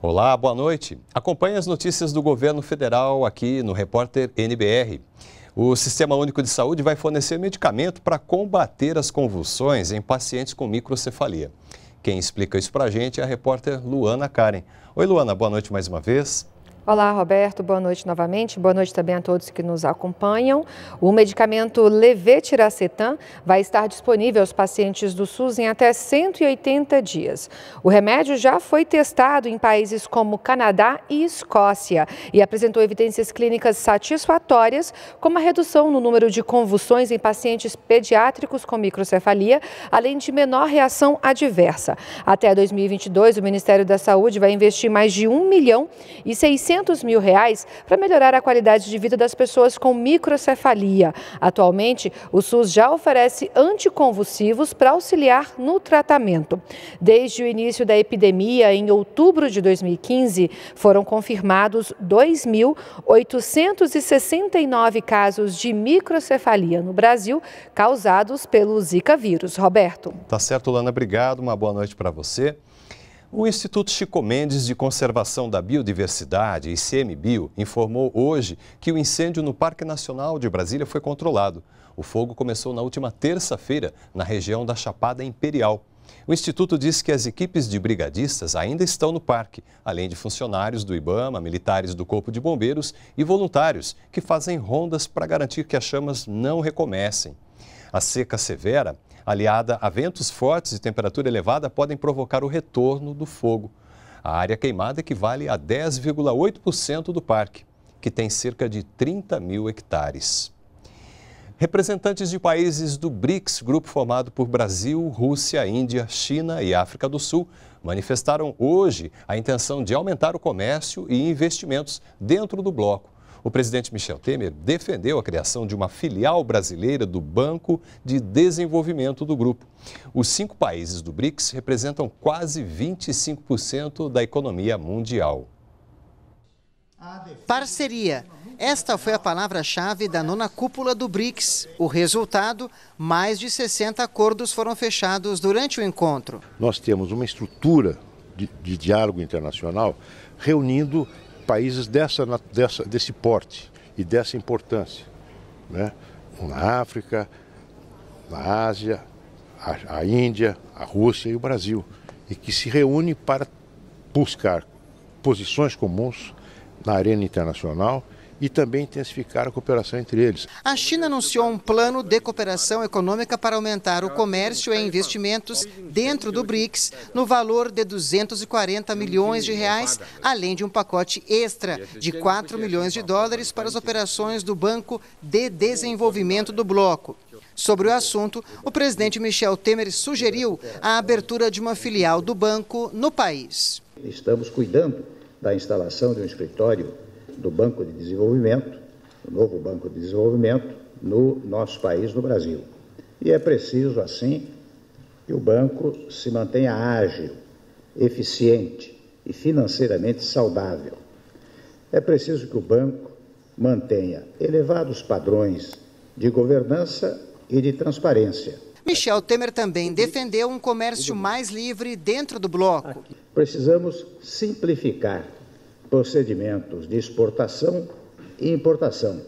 Olá, boa noite. Acompanhe as notícias do governo federal aqui no Repórter NBR. O Sistema Único de Saúde vai fornecer medicamento para combater as convulsões em pacientes com microcefalia. Quem explica isso para a gente é a repórter Luana Karen. Oi, Luana, boa noite mais uma vez. Olá, Roberto. Boa noite novamente. Boa noite também a todos que nos acompanham. O medicamento levetiracetam vai estar disponível aos pacientes do SUS em até 180 dias. O remédio já foi testado em países como Canadá e Escócia e apresentou evidências clínicas satisfatórias, como a redução no número de convulsões em pacientes pediátricos com microcefalia, além de menor reação adversa. Até 2022, o Ministério da Saúde vai investir mais de 1 milhão e 600 600 mil reais para melhorar a qualidade de vida das pessoas com microcefalia. Atualmente, o SUS já oferece anticonvulsivos para auxiliar no tratamento. Desde o início da epidemia, em outubro de 2015, foram confirmados 2.869 casos de microcefalia no Brasil, causados pelo Zika vírus. Roberto. Tá certo, Lana. Obrigado. Uma boa noite para você. O Instituto Chico Mendes de Conservação da Biodiversidade, ICMBio, informou hoje que o incêndio no Parque Nacional de Brasília foi controlado. O fogo começou na última terça-feira, na região da Chapada Imperial. O Instituto diz que as equipes de brigadistas ainda estão no parque, além de funcionários do IBAMA, militares do Corpo de Bombeiros e voluntários que fazem rondas para garantir que as chamas não recomecem. A seca severa aliada a ventos fortes e temperatura elevada, podem provocar o retorno do fogo. A área queimada equivale a 10,8% do parque, que tem cerca de 30 mil hectares. Representantes de países do BRICS, grupo formado por Brasil, Rússia, Índia, China e África do Sul, manifestaram hoje a intenção de aumentar o comércio e investimentos dentro do bloco o presidente Michel Temer defendeu a criação de uma filial brasileira do Banco de Desenvolvimento do grupo. Os cinco países do BRICS representam quase 25% da economia mundial. Parceria. Esta foi a palavra-chave da nona cúpula do BRICS. O resultado: mais de 60 acordos foram fechados durante o encontro. Nós temos uma estrutura de, de diálogo internacional reunindo países dessa, dessa, desse porte e dessa importância. Né? na África, na Ásia, a, a Índia, a Rússia e o Brasil, e que se reúne para buscar posições comuns na arena internacional e também intensificar a cooperação entre eles. A China anunciou um plano de cooperação econômica para aumentar o comércio e investimentos dentro do BRICS no valor de 240 milhões de reais, além de um pacote extra de 4 milhões de dólares para as operações do Banco de Desenvolvimento do bloco. Sobre o assunto, o presidente Michel Temer sugeriu a abertura de uma filial do banco no país. Estamos cuidando da instalação de um escritório do Banco de Desenvolvimento, do novo Banco de Desenvolvimento, no nosso país, no Brasil. E é preciso, assim, que o banco se mantenha ágil, eficiente e financeiramente saudável. É preciso que o banco mantenha elevados padrões de governança e de transparência. Michel Temer também defendeu um comércio mais livre dentro do bloco. Precisamos simplificar procedimentos de exportação e importação.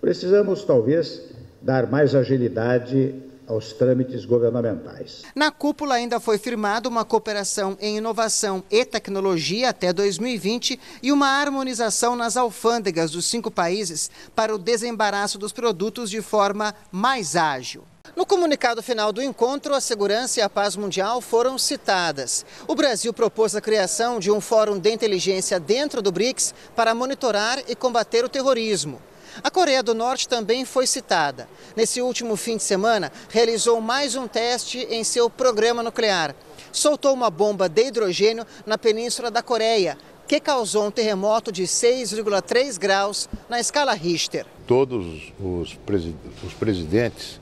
Precisamos, talvez, dar mais agilidade aos trâmites governamentais. Na cúpula ainda foi firmada uma cooperação em inovação e tecnologia até 2020 e uma harmonização nas alfândegas dos cinco países para o desembaraço dos produtos de forma mais ágil. No comunicado final do encontro, a segurança e a paz mundial foram citadas. O Brasil propôs a criação de um fórum de inteligência dentro do BRICS para monitorar e combater o terrorismo. A Coreia do Norte também foi citada. Nesse último fim de semana, realizou mais um teste em seu programa nuclear. Soltou uma bomba de hidrogênio na península da Coreia, que causou um terremoto de 6,3 graus na escala Richter. Todos os, presid os presidentes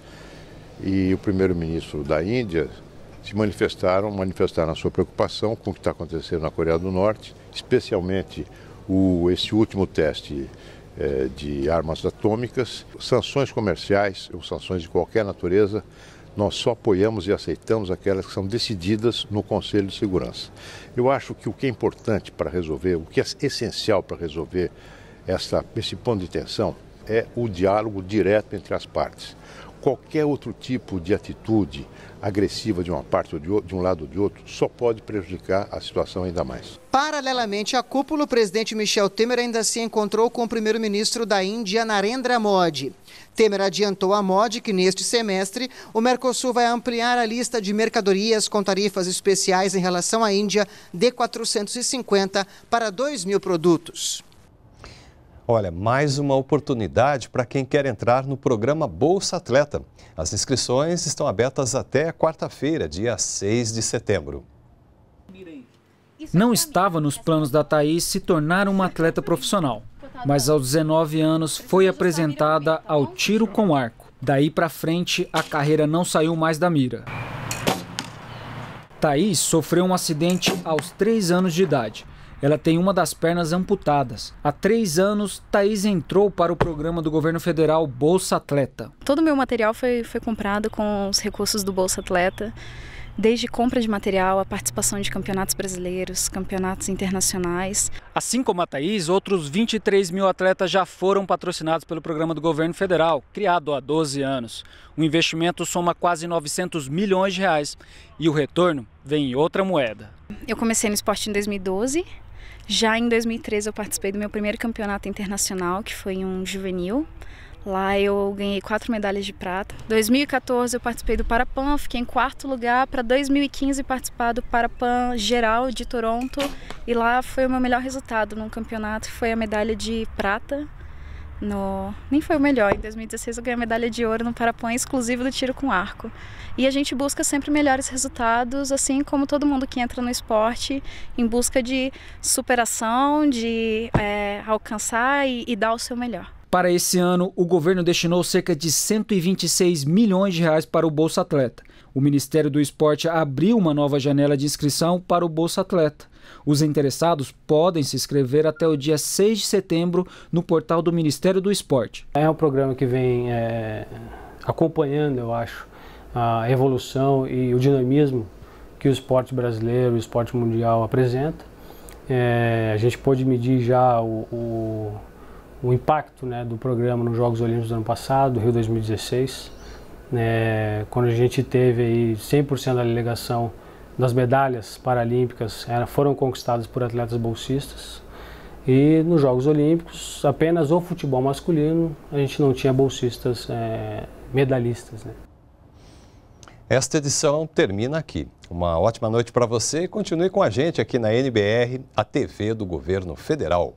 e o primeiro-ministro da Índia se manifestaram, manifestaram a sua preocupação com o que está acontecendo na Coreia do Norte, especialmente o, esse último teste eh, de armas atômicas. Sanções comerciais ou sanções de qualquer natureza, nós só apoiamos e aceitamos aquelas que são decididas no Conselho de Segurança. Eu acho que o que é importante para resolver, o que é essencial para resolver essa, esse ponto de tensão é o diálogo direto entre as partes qualquer outro tipo de atitude agressiva de uma parte ou de, outro, de um lado ou de outro só pode prejudicar a situação ainda mais. Paralelamente à cúpula, o presidente Michel Temer ainda se encontrou com o primeiro-ministro da Índia, Narendra Modi. Temer adiantou a Modi que neste semestre o Mercosul vai ampliar a lista de mercadorias com tarifas especiais em relação à Índia de 450 para 2 mil produtos. Olha, mais uma oportunidade para quem quer entrar no programa Bolsa Atleta. As inscrições estão abertas até quarta-feira, dia 6 de setembro. Não estava nos planos da Thaís se tornar uma atleta profissional, mas aos 19 anos foi apresentada ao tiro com arco. Daí para frente, a carreira não saiu mais da mira. Thaís sofreu um acidente aos 3 anos de idade ela tem uma das pernas amputadas. Há três anos, Thaís entrou para o programa do governo federal Bolsa Atleta. Todo o meu material foi, foi comprado com os recursos do Bolsa Atleta desde compra de material, a participação de campeonatos brasileiros, campeonatos internacionais. Assim como a Thaís, outros 23 mil atletas já foram patrocinados pelo programa do governo federal, criado há 12 anos. O investimento soma quase 900 milhões de reais e o retorno vem em outra moeda. Eu comecei no esporte em 2012 já em 2013 eu participei do meu primeiro campeonato internacional, que foi um juvenil. Lá eu ganhei quatro medalhas de prata. 2014 eu participei do Parapan, fiquei em quarto lugar. Para 2015 participar do Parapan geral de Toronto e lá foi o meu melhor resultado no campeonato, foi a medalha de prata no. Nem foi o melhor, em 2016 eu ganhei a medalha de ouro no Parapan exclusivo do tiro com arco. E a gente busca sempre melhores resultados, assim como todo mundo que entra no esporte, em busca de superação, de é, alcançar e, e dar o seu melhor. Para esse ano, o governo destinou cerca de 126 milhões de reais para o Bolsa Atleta. O Ministério do Esporte abriu uma nova janela de inscrição para o Bolsa Atleta. Os interessados podem se inscrever até o dia 6 de setembro no portal do Ministério do Esporte. É um programa que vem é, acompanhando, eu acho, a evolução e o dinamismo que o esporte brasileiro, o esporte mundial apresenta. É, a gente pôde medir já o, o, o impacto né, do programa nos Jogos Olímpicos do ano passado, do Rio 2016, né, quando a gente teve aí 100% da delegação das medalhas paralímpicas era, foram conquistadas por atletas bolsistas. E nos Jogos Olímpicos, apenas o futebol masculino, a gente não tinha bolsistas é, medalhistas. Né? Esta edição termina aqui. Uma ótima noite para você e continue com a gente aqui na NBR, a TV do Governo Federal.